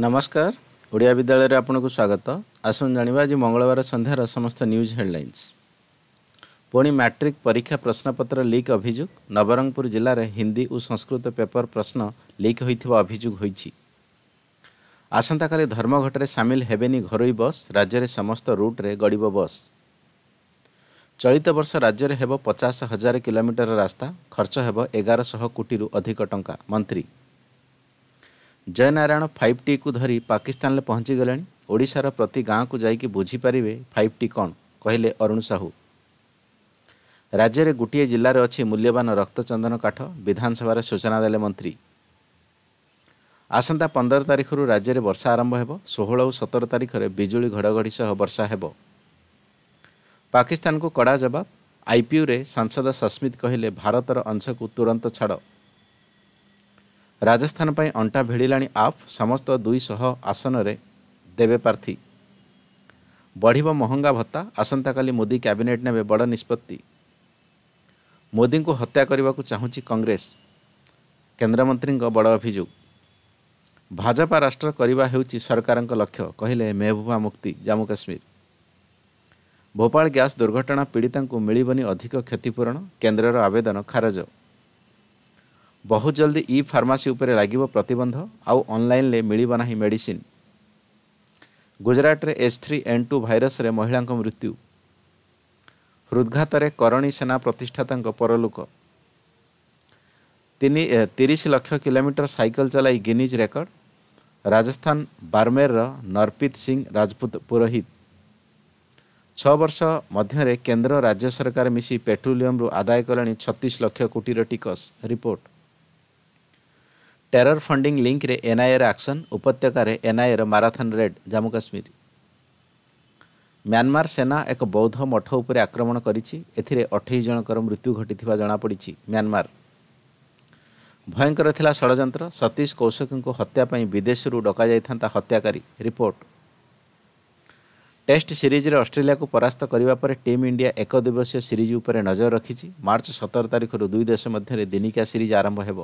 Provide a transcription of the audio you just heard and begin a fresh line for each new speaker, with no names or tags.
ନମସ୍କାର ଓଡ଼ିଆ ବିଦ୍ୟାଳୟରେ ଆପଣଙ୍କୁ ସ୍ୱାଗତ ଆସନ୍ତୁ ଜାଣିବା ଆଜି ମଙ୍ଗଳବାର ସନ୍ଧ୍ୟାର ସମସ୍ତ ନ୍ୟୁଜ୍ ହେଡ଼ଲାଇନ୍ସ ପୁଣି ମାଟ୍ରିକ୍ ପରୀକ୍ଷା ପ୍ରଶ୍ନପତ୍ର ଲିକ୍ ଅଭିଯୋଗ ନବରଙ୍ଗପୁର ଜିଲ୍ଲାରେ ହିନ୍ଦୀ ଓ ସଂସ୍କୃତ ପେପର ପ୍ରଶ୍ନ ଲିକ୍ ହୋଇଥିବା ଅଭିଯୋଗ ହୋଇଛି ଆସନ୍ତାକାଲି ଧର୍ମଘଟରେ ସାମିଲ ହେବେନି ଘରୋଇ ବସ୍ ରାଜ୍ୟରେ ସମସ୍ତ ରୁଟ୍ରେ ଗଡ଼ିବ ବସ୍ ଚଳିତ ବର୍ଷ ରାଜ୍ୟରେ ହେବ ପଚାଶ ହଜାର କିଲୋମିଟର ରାସ୍ତା ଖର୍ଚ୍ଚ ହେବ ଏଗାରଶହ କୋଟିରୁ ଅଧିକ ଟଙ୍କା ମନ୍ତ୍ରୀ ଜୟନାରାୟଣ ଫାଇଭ୍ ଟିକୁ ଧରି ପାକିସ୍ତାନରେ ପହଞ୍ଚିଗଲେଣି ଓଡ଼ିଶାର ପ୍ରତି ଗାଁକୁ ଯାଇକି ବୁଝିପାରିବେ ଫାଇଭ୍ ଟି କ'ଣ କହିଲେ ଅରୁଣ ସାହୁ ରାଜ୍ୟରେ ଗୋଟିଏ ଜିଲ୍ଲାରେ ଅଛି ମୂଲ୍ୟବାନ ରକ୍ତଚନ୍ଦନ କାଠ ବିଧାନସଭାରେ ସୂଚନା ଦେଲେ ମନ୍ତ୍ରୀ ଆସନ୍ତା ପନ୍ଦର ତାରିଖରୁ ରାଜ୍ୟରେ ବର୍ଷା ଆରମ୍ଭ ହେବ ଷୋହଳ ଓ ସତର ତାରିଖରେ ବିଜୁଳି ଘଡ଼ଘଡ଼ି ସହ ବର୍ଷା ହେବ ପାକିସ୍ତାନକୁ କଡ଼ା ଜବାବ ଆଇପିୟୁରେ ସାଂସଦ ସସ୍ମିତ କହିଲେ ଭାରତର ଅଂଶକୁ ତୁରନ୍ତ ଛାଡ଼ ରାଜସ୍ଥାନ ପାଇଁ ଅଣ୍ଟା ଭିଡ଼ିଲାଣି ଆପ୍ ସମସ୍ତ ଦୁଇଶହ ଆସନରେ ଦେବେ ପ୍ରାର୍ଥୀ ବଢ଼ିବ ମହଙ୍ଗା ଭତ୍ତା ଆସନ୍ତାକାଲି ମୋଦି କ୍ୟାବିନେଟ୍ ନେବେ ବଡ଼ ନିଷ୍ପତ୍ତି ମୋଦିଙ୍କୁ ହତ୍ୟା କରିବାକୁ ଚାହୁଁଛି କଂଗ୍ରେସ କେନ୍ଦ୍ରମନ୍ତ୍ରୀଙ୍କ ବଡ଼ ଅଭିଯୋଗ ଭାଜପା ରାଷ୍ଟ୍ର କରିବା ହେଉଛି ସରକାରଙ୍କ ଲକ୍ଷ୍ୟ କହିଲେ ମେହବୁବା ମୁକ୍ତି ଜାମ୍ମୁ କାଶ୍ମୀର ଭୋପାଳ ଗ୍ୟାସ୍ ଦୁର୍ଘଟଣା ପୀଡ଼ିତାଙ୍କୁ ମିଳିବନି ଅଧିକ କ୍ଷତିପୂରଣ କେନ୍ଦ୍ରର ଆବେଦନ ଖାରଜ ବହୁତ ଜଲ୍ଦି ଇ ଫାର୍ମାସି ଉପରେ ଲାଗିବ ପ୍ରତିବନ୍ଧ ଆଉ ଅନ୍ଲାଇନ୍ରେ ମିଳିବ ନାହିଁ ମେଡ଼ିସିନ୍ ଗୁଜରାଟରେ ଏସ୍ ଥ୍ରୀ ଏନ୍ ଟୁ ଭାଇରସ୍ରେ ମହିଳାଙ୍କ ମୃତ୍ୟୁ ହୃଦଘାତରେ କରଣୀ ସେନା ପ୍ରତିଷ୍ଠାତାଙ୍କ ପରଲୋକ ତିନି ତିରିଶ ଲକ୍ଷ କିଲୋମିଟର ସାଇକେଲ ଚଲାଇ ଗିନିଜ୍ ରେକର୍ଡ଼ ରାଜସ୍ଥାନ ବାରମେରର ନରପିତ ସିଂ ରାଜପୁତ ପୁରୋହିତ ଛଅ ବର୍ଷ ମଧ୍ୟରେ କେନ୍ଦ୍ର ରାଜ୍ୟ ସରକାର ମିଶି ପେଟ୍ରୋଲିୟମରୁ ଆଦାୟ କଲେଣି ଛତିଶ ଲକ୍ଷ କୋଟିର ଟିକସ ରିପୋର୍ଟ ଟେରର ଫଣ୍ଡିଂ ଲିଙ୍କରେ ଏନ୍ଆଇଏର ଆକ୍ସନ୍ ଉପତ୍ୟକାରେ ଏନ୍ଆଇଏର marathon raid Jammu Kashmir Myanmar ସେନା ଏକ ବୌଦ୍ଧ ମଠ ଉପରେ ଆକ୍ରମଣ କରିଛି ଏଥିରେ ଅଠେଇଶ ଜଣଙ୍କର ମୃତ୍ୟୁ ଘଟିଥିବା ଜଣାପଡ଼ିଛି ମ୍ୟାନମାର ଭୟଙ୍କର ଥିଲା ଷଡ଼ଯନ୍ତ୍ର ସତୀଶ କୌଶିକଙ୍କୁ ହତ୍ୟା ପାଇଁ ବିଦେଶରୁ ଡକାଯାଇଥାନ୍ତା ହତ୍ୟାକାରୀ ରିପୋର୍ଟ ଟେଷ୍ଟ ସିରିଜ୍ରେ ଅଷ୍ଟ୍ରେଲିଆକୁ ପରାସ୍ତ କରିବା ପରେ ଟିମ୍ ଇଣ୍ଡିଆ ଏକ ଦିବସୀୟ ସିରିଜ୍ ଉପରେ ନଜର ରଖିଛି ମାର୍ଚ୍ଚ ସତର ତାରିଖରୁ ଦୁଇ ଦେଶ ମଧ୍ୟରେ ଦିନିକିଆ ସିରିଜ୍ ଆରମ୍ଭ ହେବ